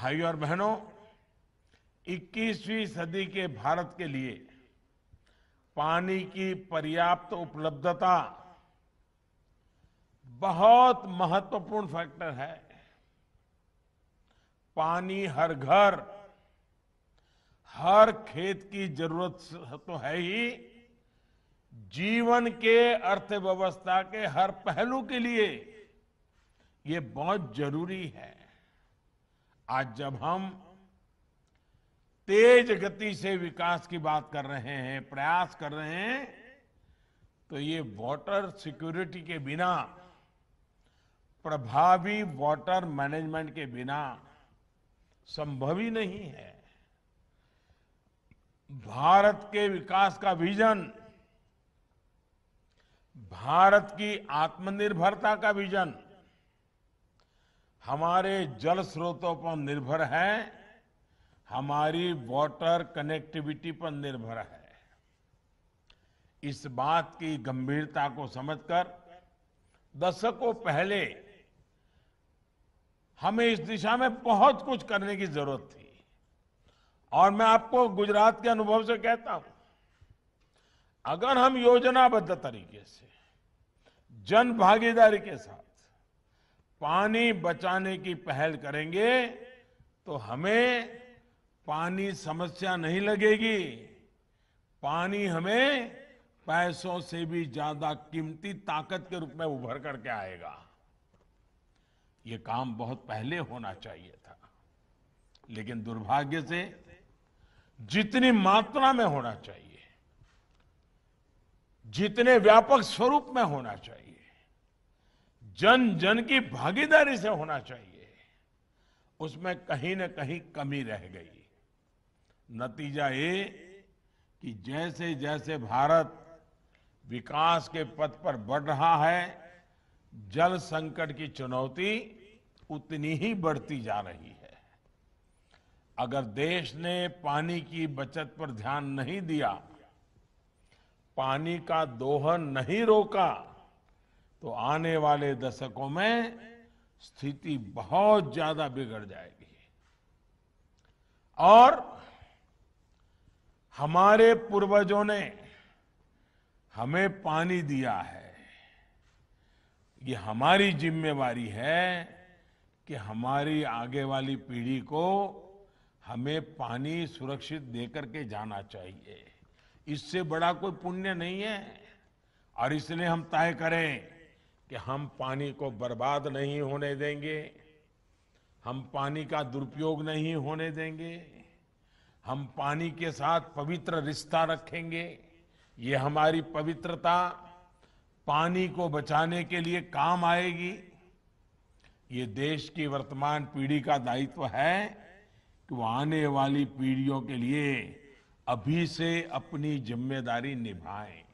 भाई और बहनों 21वीं सदी के भारत के लिए पानी की पर्याप्त उपलब्धता बहुत महत्वपूर्ण फैक्टर है पानी हर घर हर खेत की जरूरत तो है ही जीवन के अर्थव्यवस्था के हर पहलू के लिए ये बहुत जरूरी है आज जब हम तेज गति से विकास की बात कर रहे हैं प्रयास कर रहे हैं तो ये वाटर सिक्योरिटी के बिना प्रभावी वाटर मैनेजमेंट के बिना संभव ही नहीं है भारत के विकास का विजन भारत की आत्मनिर्भरता का विजन हमारे जल स्रोतों पर निर्भर है हमारी वाटर कनेक्टिविटी पर निर्भर है इस बात की गंभीरता को समझकर दशकों पहले हमें इस दिशा में बहुत कुछ करने की जरूरत थी और मैं आपको गुजरात के अनुभव से कहता हूं अगर हम योजनाबद्ध तरीके से जन भागीदारी के साथ पानी बचाने की पहल करेंगे तो हमें पानी समस्या नहीं लगेगी पानी हमें पैसों से भी ज्यादा कीमती ताकत के रूप में उभर करके आएगा ये काम बहुत पहले होना चाहिए था लेकिन दुर्भाग्य से जितनी मात्रा में होना चाहिए जितने व्यापक स्वरूप में होना चाहिए जन जन की भागीदारी से होना चाहिए उसमें कहीं ना कहीं कमी रह गई नतीजा ये कि जैसे जैसे भारत विकास के पथ पर बढ़ रहा है जल संकट की चुनौती उतनी ही बढ़ती जा रही है अगर देश ने पानी की बचत पर ध्यान नहीं दिया पानी का दोहन नहीं रोका तो आने वाले दशकों में स्थिति बहुत ज्यादा बिगड़ जाएगी और हमारे पूर्वजों ने हमें पानी दिया है ये हमारी जिम्मेवारी है कि हमारी आगे वाली पीढ़ी को हमें पानी सुरक्षित देकर के जाना चाहिए इससे बड़ा कोई पुण्य नहीं है और इसलिए हम तय करें कि हम पानी को बर्बाद नहीं होने देंगे हम पानी का दुरुपयोग नहीं होने देंगे हम पानी के साथ पवित्र रिश्ता रखेंगे ये हमारी पवित्रता पानी को बचाने के लिए काम आएगी ये देश की वर्तमान पीढ़ी का दायित्व है कि वो आने वाली पीढ़ियों के लिए अभी से अपनी जिम्मेदारी निभाएं